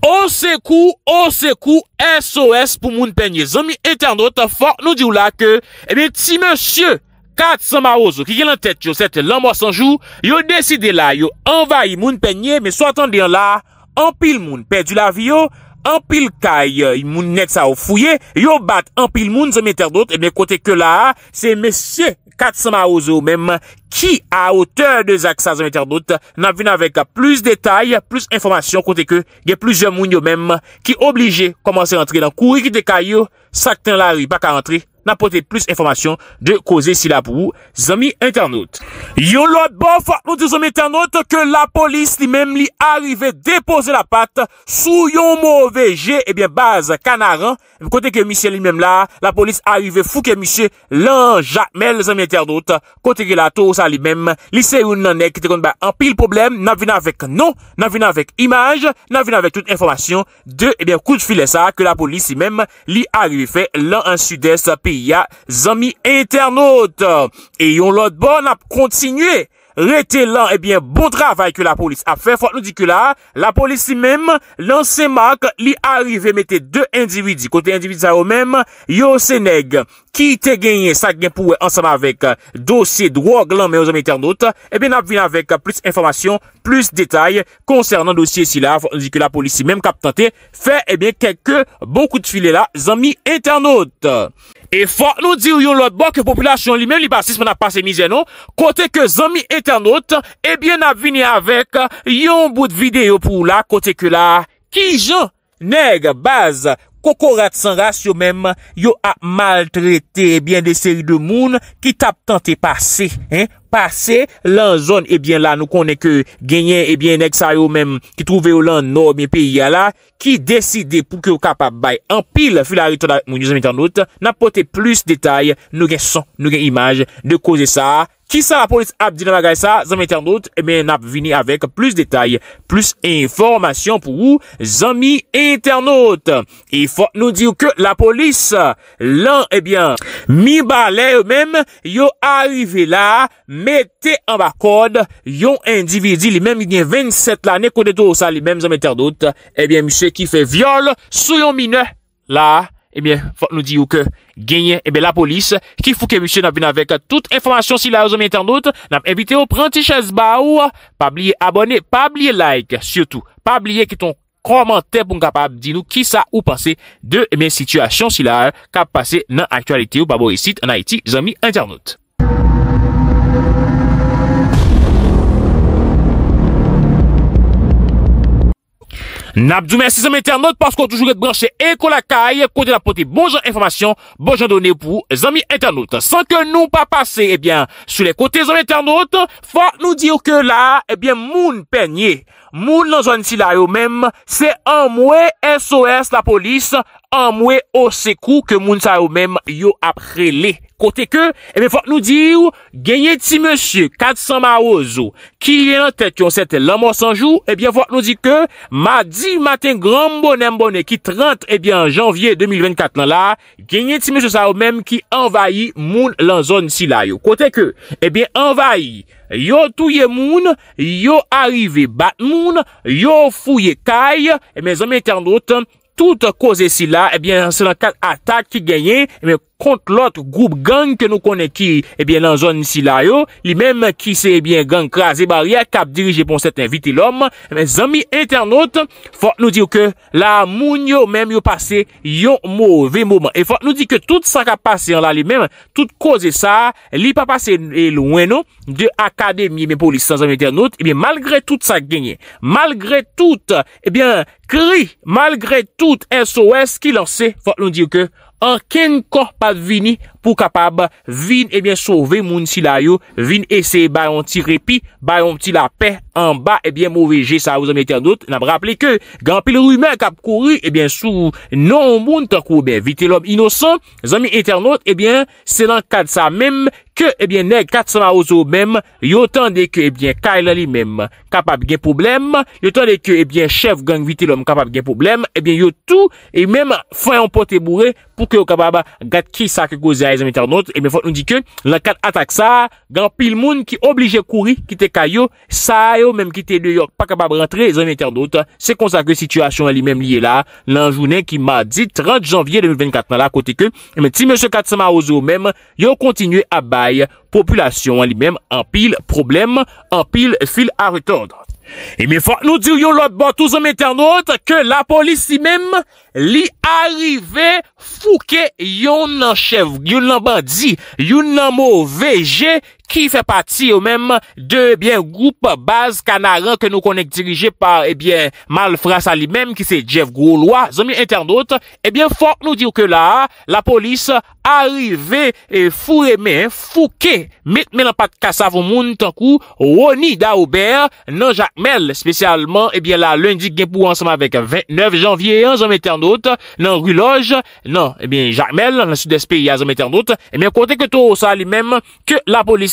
Ose kou, ose kou, SOS pou moun penye, zon mi eternote, fok nou di ou la ke, ebe eh ti monsye, kat san ma ozo, ki gen lan tet yo set lan mwa sanjou, yo deside la, yo envayi moun penye, me sou atan di an la, empil moun, pe di la vi yo, empil kay, eh, moun net sa ou fouye, yo bat, empil moun, zon mi eternote, ebe eh kote ke la, se monsye. Katsama Ozo ou men, ki a aoteur de zak sa zanmiter dout, nan vin avek plus detay, plus informasyon, konte ke, gen plizye moun yo men, ki oblije komanse rentre nan kouri ki de kayo, sakten la ri, baka rentre. nan pote plus informasyon de koze sila pou zami internaut. Yon lot bof nou eh de zami internaut ke la polis li men li arive depoze la pat sou yon mou veje ebyen baz kanaran kote ke misye li men la la polis arive fou ke misye lan jamel zami internaut kote ke la to sa li men li se yon nan ek te kont ba an pil problem nan vina vek nou, nan vina vek imaj nan vina vek tout informasyon de ebyen kou de file sa ke la polis li men li arive fe lan an sud-est pi ya zami internaute e yon lot bon ap kontinue rete lan ebyen eh bon dra vay ke la polis ap fe fwa nou di ke la la polis si menm lan se mak li arive mette de individi kote individi za ou menm yo seneg ki te genye sa genpouwe ansama vek eh, dosye drog lan menm yo zami internaute ebyen eh ap vin avek plus informasyon plus detay konsernan dosye si la fwa nou di ke la polis si menm kap tante fe ebyen keke bon koute file la zami internaute E fòk nou di ou yon lòt bòk yon populasyon li mèm li basisman ap pase mizè nou, kote ke zon mi eten eh not, ebyen ap vini avèk yon bout videyo pou la kote ke la ki jò. Neg, baz, Kokorat Sanras yo men, yo a mal trete ebyen de seri de moun ki tap tante pase. Pase lan zon ebyen eh la nou konen ke genyen ebyen eh Neksayo men ki trove yo lan no mi peyi ya la, ki deside pou ke yo kapabay anpil fi la reto la moun yo zanmite anot, napote plus detay nou gen son, nou gen imaj de koze sa. Ki sa la polis ap di nan bagay sa, zanmi internaute, e eh ben ap vini avek plus detay, plus informasyon pou ou, zanmi internaute. E fok nou di ou ke la polis lan, e eh ben, mi balè ou menm, yo arive la, mette an bakod, yon individi li menm, yon 27 la, ne kone to sa li menm, zanmi internaute, e eh ben, mi se ki fe viole, sou yon mine la, Ebyen, fok nou di yo ke genye ebyen la polis Ki fok e mysye nan vina vek tout informasyon sila yo zomi internet Nan m evite yo pranti chaz ba ou Pa blye abone, pa blye like, syotou Pa blye ki ton komante pou m kapap di nou ki sa ou pase De ebyen situasyon sila yo kap pase nan aktualite yo Babo e sit anayiti zomi internet Nabdou, merci mes internautes parce qu'on toujours être branché Eco la caille, côté la potée bonjour information, bonjour données pour amis internautes. Sans que nous pas passer, eh bien, sur les côtés amis internautes, faut nous dire que là, eh bien, Moun Peigné, Moun lan zon si la yo menm, se an mwe SOS la polis, an mwe OSEKU ke moun sa yo menm yo apre le. Kote ke, ebe fok nou diw, genye ti monsye 400 ma ozo ki yon tet yon set lan monsanjou, ebe fok nou diw ke, ma di maten gran bonen bonen ki 30 janvye 2024 nan la, genye ti monsye sa yo menm ki envayi moun lan zon si la yo. Kote ke, ebe envayi. Yo touye moun, yo arrive bat moun, yo fouye kay, e men zanmen internoten. tout kouze eh eh si eh la, ebyen, se lan kat atak ki genye, ebyen, kont lout group gang ke nou konen ki, ebyen, lan zon si la yo, li menm ki se, ebyen, gang kras, eba, ya kap dirije pon set invite lom, ebyen, zami internaut, fok nou di yo ke, la moun yo menm yo pase, yo mouve moumen, e fok nou di ke, tout sa kap pase, an la li menm, tout kouze sa, li pa pase, e louen nou, de akademye, ebyen, pou li san zami internaut, ebyen, malgre tout sa genye, kri, malgre tout SOS ki lor se, fò loun diyo ke, an ken kor pa vini, pou kapab vin ebyen eh sove moun si la yo, vin ese bayon ti repi, bayon ti la pe an ba ebyen eh mouveje sa ou zami eternote nam rappele ke, gan pil roumen kap kouri ebyen eh sou non moun tan koube, vite lom inosan zami eternote ebyen, se lan kad sa mem, ke ebyen neg kad sa mouzo mem, yo tande ke ebyen kay lali mem, kapab gen problem yo tande ke ebyen chef gang vite lom kapab gen problem, ebyen yo tou ebyen fwen yon pote moure pou ke yo kapaba gat ki sa ke goze e zan l'internaut, e mwen fote nou di ke, lankan atak sa, gan pil moun ki oblije kouri, ki te kayo, sa yo menm ki te New York, pa kabab rentre, e zan l'internaut se konsa ke situasyon li menm liye la lan jounen ki ma dit 30 janvye 2024, nan la kote ke e eh men ti mwen se katsama ozo menm, yon kontinuye abay, populasyon li menm, an pil problem an pil fil a retondat E mi fwa nou dir yon lot ba tou zon meten anot ke la polisi mim li arive fouke yon nanchev, yon nan ba di, yon nan mo veje, ki fè pati yo mèm de, biè, goup base kanaran ke nou konèk dirije par, eh biè, malfrasa li mèm ki se Jeff Goulois, zonmè internaut, e eh biè, fòk nou dir ke la, la polis arive eh, furemè, fouke, mitme lan pat kasa voun moun tankou, woni da ouber, nan Jacques Mel, spesyalman, e biè la lundi genpou ansama vek 29 janvye, zonmè internaut, nan Ruloj, nan, e biè, Jacques Mel, nan Sud-Espéry, zonmè internaut, e bi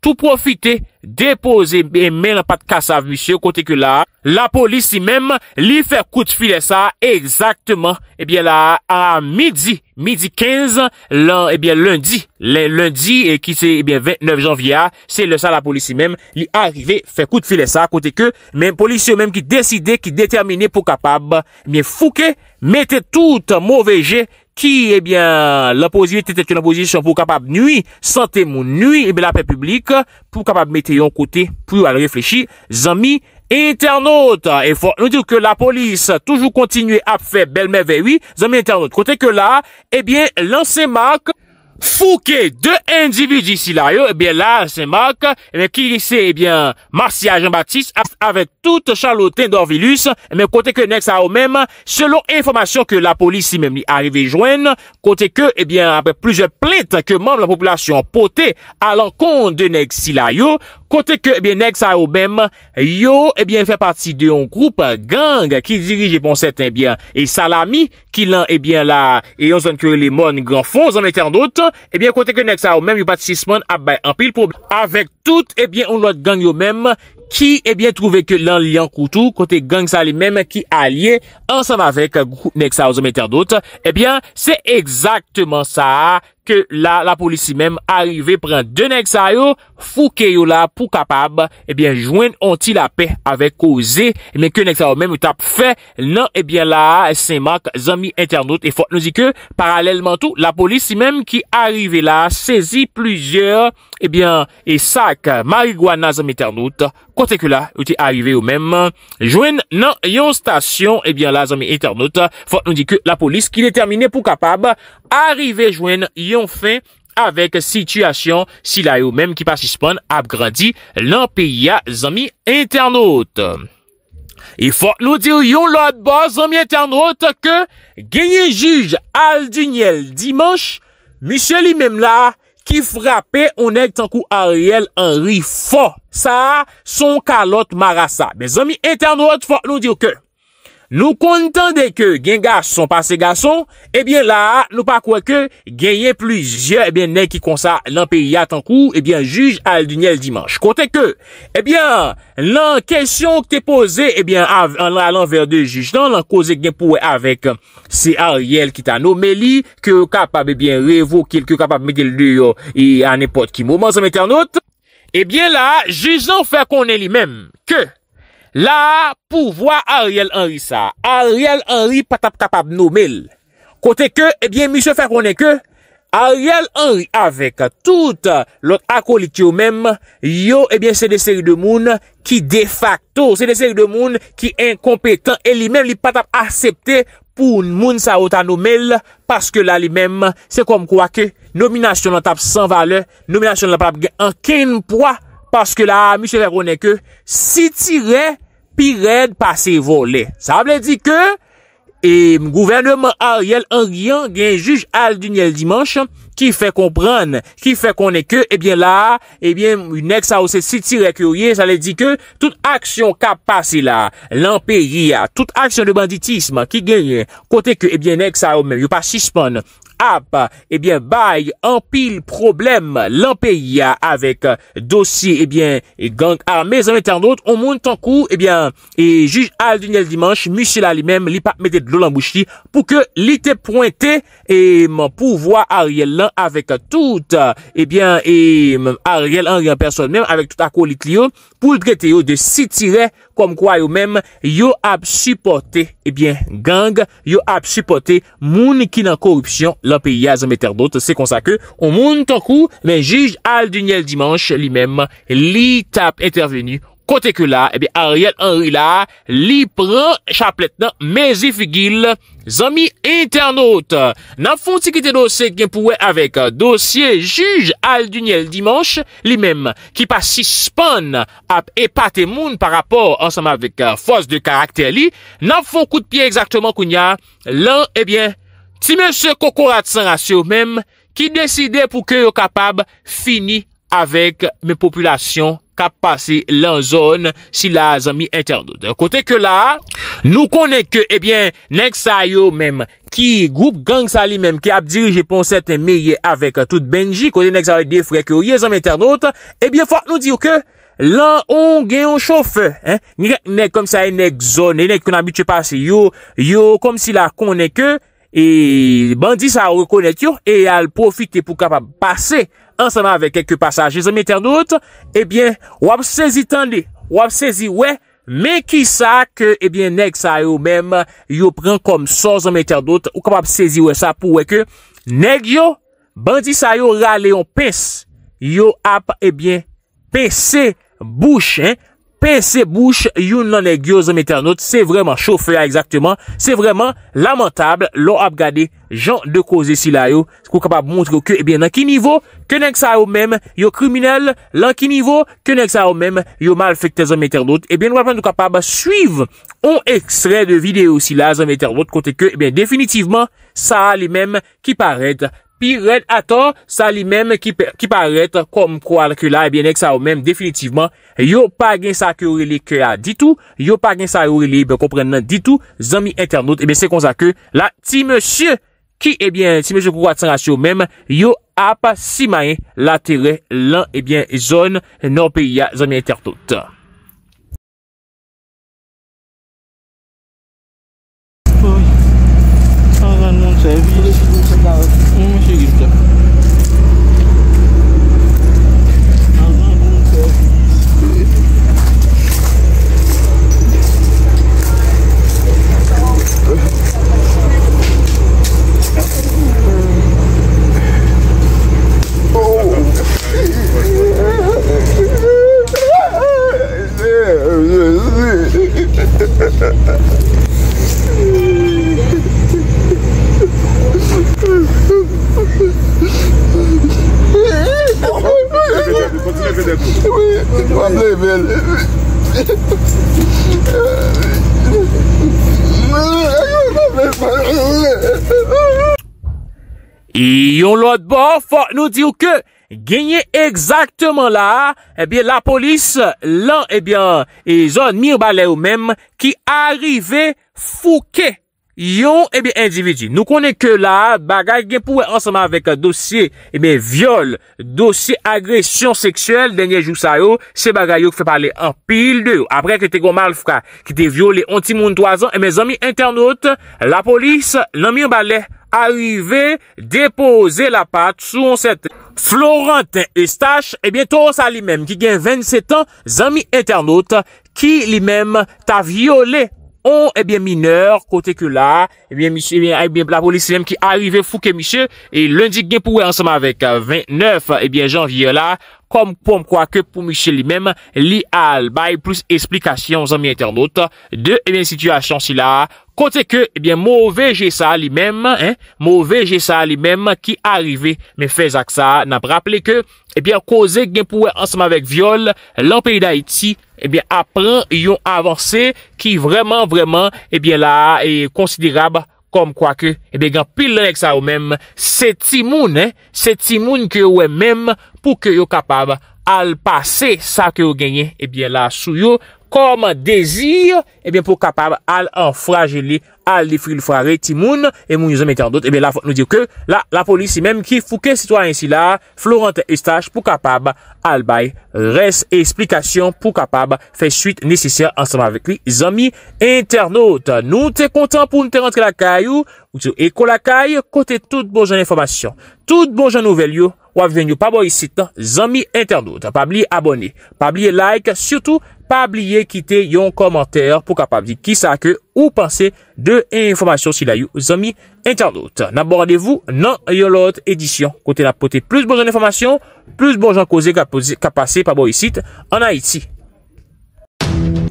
tou profite depoze men pat kasa vysye kote ke la, la polisi men li fe kout file sa exaktman, ebyen eh la a midi, midi 15, ebyen eh lundi, lundi e ki se ebyen 29 janvya, se le sa la polisi men li arive fe kout file sa kote ke, men polisi men ki deside ki determine pou kapab, mi fouke, mette tout mouveje, qui, eh bien, l'opposition était une opposition pour capable nuit, santé mon nuit, et eh bien, la paix publique, pour capable mettre un côté, pour aller réfléchir, Zami, internautes. Et faut nous dire que la police toujours continue à faire belle merveille, oui, amis internautes. Côté que là, eh bien, lancez marque, Fouke, de individu si la yo Ebyen eh la, se mak Ebyen eh ki lise, ebyen, eh Marcia Jean-Baptiste Avet tout charlotin d'Orvilus Ebyen kote ke Nek Sao Mem Selon informasyon ke la polisi Meme li arive joen Kote ke, ebyen, apre plize pleit Ke mame la populasyon pote A lankon de Nek Si La Yo Kote ke, ebyen, Nek Sao Mem Yo, ebyen, fe pati de yon group Gang ki dirije pon set Ebyen, e Salami Ki lan, ebyen, la Eyon zan kurele mon gran fon zan eten anotan Ebyen kote ke next hour Mèm yon bat 6 moun ap bay an pil pou Avèk tout ebyen yon lot gang yon mèm ki ebyen eh trouve ke lan li an koutou kote gang sa li menm ki a liye ansan avek euh, Gou Neksa ou Zomi interdote, ebyen eh se exaktman sa ke la la polisi menm arive pren de Neksa yo, fou ke yo la pou kapab ebyen jwen onti la pe avek koze, men ke Neksa yo menm ou tap fe, nan ebyen la se mak Zomi interdote, e fote nou zi ke paralelman tou la polisi menm ki arive la sezi plujer, ebyen, e sak marigouan a zami eternote, kote ke la, ou te arive ou men, jwen nan yon stasyon, ebyen la zami eternote, fote nou di ke la polis ki le termine pou kapab, arive jwen yon fe, avek sityasyon, si la ou men ki pasispon ap gradi, lan pe ya zami eternote. E fote nou di yo lout bo zami eternote ke genye juj al dunyel dimanche, misye li men la Ki frapè, onèk tan kou Ariel Henry fò. Sa, son kalot marasa. Bezomi, eten nouot fò, nou diw kè. Nou konten de ke gen gason pa se gason, ebyen eh la, nou pa kwe ke genye pluzyon, ebyen eh ne ki konsa lan peri ya tankou, ebyen eh juj al dunye l dimanj. Konten ke, ebyen, lan kesyon ke te pose, ebyen, al an ver de juj, nan lan kose gen pouwe avek se Ariel Kitano, me li, ke kapab ebyen revokil, ke kapab medil li yo, e an epot ki mouman zan meten anot, ebyen la, juj nan fe konen li menm, ke, La, pou vwa Ariel Henry sa, Ariel Henry patap kapap noumel. Kote ke, ebyen, misyo fè konen ke, Ariel Henry avèk tout lòt akolik yo mèm, yo, ebyen, se de seri de moun ki de facto, se de seri de moun ki enkompetan, e li mèm li patap akseptè pou moun sa wotan noumel, paske la li mèm, se kom kwa ke, nominasyon lantap san vale, nominasyon lantap gen anken pwa. Paske la, mi se re konen ke, si tire, pi re de pase vole. Sa ble di ke, e gouvernement Ariel Anguian gen juj Alduniel Dimanche, ki fe konpran, ki fe konen ke, e bien la, e bien, nek sa ou se si tire kyo ye, sa le di ke, tout aksyon ka pase la, l'anperi, tout aksyon de banditisme, ki gen, kote ke, e bien, nek sa ou me, yo pa sisman, ap, ebyen, eh bay, empil, problem, l'ampeya, avek dosi, ebyen, eh gang, armezan, etanot, o moun tankou, ebyen, e juj Alduniel Dimanche, musila li eh, mem, li pa mette de l'olambouchi, pou ke li te pointe, e pou vwa Ariel lan, avek tout, ebyen, e Ariel, en rien person, mem, avek tout akou li klion, pou l'drete yo de si tire, kom kwa yo mèm yo ap sipote, ebyen gang yo ap sipote moun ki nan korupsyon, lan pe ya zanmèter dote se konsa ke, o moun tankou men jige Alduniel Dimanche li mèm li tap intervenu kote ke la, ebyen Ariel Henry la li pran chaplet nan men zifigil zami internot nan fon si ki te dosye gen pouwe avèk dosye juj al dunye l dimanche, li mèm ki pa si span ap epate moun par rapport ansama avèk uh, fos de karakter li, nan fon kout piye exaktèman koun ya, lan ebyen, eh ti mè se kokorat san asyo mèm, ki deside pou ke yo kapab fini avèk mè populasyon ka pase lan zon si la zami internot. Kote ke la... Nou konen ke, ebyen, eh nek sa yo menm, ki group gang sa li menm, ki ap dirije pon sete meye avèk euh, tout benji, konen nek sa avèk defrek yo yezom eternot, ebyen, fòk nou diyo ke, lan on gen yon chowfe, mirek nek kom si la nek zon, nek kon amitye pase yo, yo kom si la konen ke, e bandi sa rekonen yo, e al profite pou kapap pase, anseman avèk keke pasaj, yezom eternot, ebyen, wap sezi tande, wap sezi wè, Men ki sa ke, ebyen, eh neg sa yo menm yo pren kom son zon meter dot ou kapap sezi wè sa pou wè ke, neg yo, bandi sa yo rale yon pes, yo ap, ebyen, eh pes se bouchen. Pense bouche yon nan legyo zanmeter not, se vreman choufea exakteman, se vreman lamentable, lo ap gade jan de kouze si la yo. Kou kapab mwontre ke, ebyen, eh nan ki nivou, ke nenk sa yo men, yo kriminal, lan ki nivou, ke nenk sa yo men, yo mal fekte zanmeter not. Ebyen, wapen nou kapab suyv on ekstrey de videyo si la zanmeter not, kote ke, ebyen, eh definitivman, sa a li men ki paret. Pi red ato, sa li menm ki paret kom kwa la ke la, ebyen ek sa ou menm definitivman, yo pa gen sa ke ou relik ya ditou, yo pa gen sa ou relik be kompren nan ditou, zanmi internet, ebyen se konzak ke la ti monsye ki ebyen ti monsye kou kwa tanasyo menm, yo ap si mayen la tere lan ebyen zon nan periya zanmi internet. Nah, ini sih Yon lot bo, fok nou diyo ke, genye exaktman la, ebyen la polis, lan ebyen, e zon mir balè ou menm, ki arive fouke, yon ebyen individu. Nou konen ke la, bagay gen pouwe ansama vek dosye, ebyen, viol, dosye agresyon seksuel, denye jou sa yo, se bagay yo ki fè pale, an pil de yo. Apre, ki te gomal fka, ki te viole, an ti moun toazan, ebyen zon mi internot, la polis, lan mir balè. Eh a yive depoze eh eh la pat sou an sete. Florentin Estache, e bienton sa li mem, ki gen 27 an, zami internaute, ki li mem ta viole, on e bie mineur, kote ke la, e bie la polis lem ki a yive fouke, e lundi gen pouwe ansama vek, 29 janvye la, kom pou mkwa ke pou msye li mem li albay plus esplikasyon zan mi internet de e eh bin situasyon si la. Kote ke, e eh bin, mou veje sa li mem, mou veje sa li mem ki arive, men fezak sa nan praple ke, e eh bin, koze genpouwe ansama vek viole, l'amperi d'Haiti, e bin, apren yon avanse ki vreman vreman, e bin, la, e konsidirab, Kom kwa ki, ebe gen pil lèk sa ou menm, setimoun, eh, setimoun ki ou e menm, pou ki ou kapab alpase sa ki ou genye, ebe la sou yo, koma dezir, ebyen pou kapab al enfraje li, al li fril fra re ti moun, e moun yon zon meten an dote, ebyen la fote nou diyo ke, la polisi menm ki fouke sitwa yon si la, florente estaj pou kapab al bay, res e esplikasyon pou kapab, fe suite nesisyen ansama vek li, zon mi internot, nou te kontan pou nou te rentre la kayou, ou bon ti bon yo eko la kayou, kote tout bonjon informasyon, tout bonjon nouvel yo, wav venyo pa bo yon sitan, zon mi internot, pa bli abone, pa bli like, siotou, Pas oublier quitter yon commentaire pour capable qui ki que ou penser de information si la eu zami internaut. N'abordez-vous nan yon édition. édition. Côté la potée plus besoin d'informations, plus bon jan koze qu'à passer par vos en Haïti.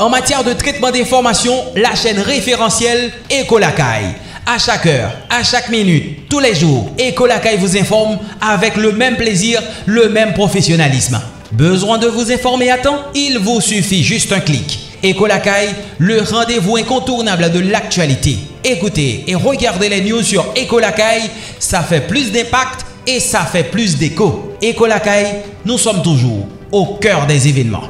En matière de traitement d'information, la chaîne référentielle Ecolacaille. À chaque heure, à chaque minute, tous les jours, Ecolacaille vous informe avec le même plaisir, le même professionnalisme. Besoin de vous informer à temps Il vous suffit juste un clic. Ecolakai, le rendez-vous incontournable de l'actualité. Écoutez et regardez les news sur Ecolakai, ça fait plus d'impact et ça fait plus d'écho. Ecolakai, nous sommes toujours au cœur des événements.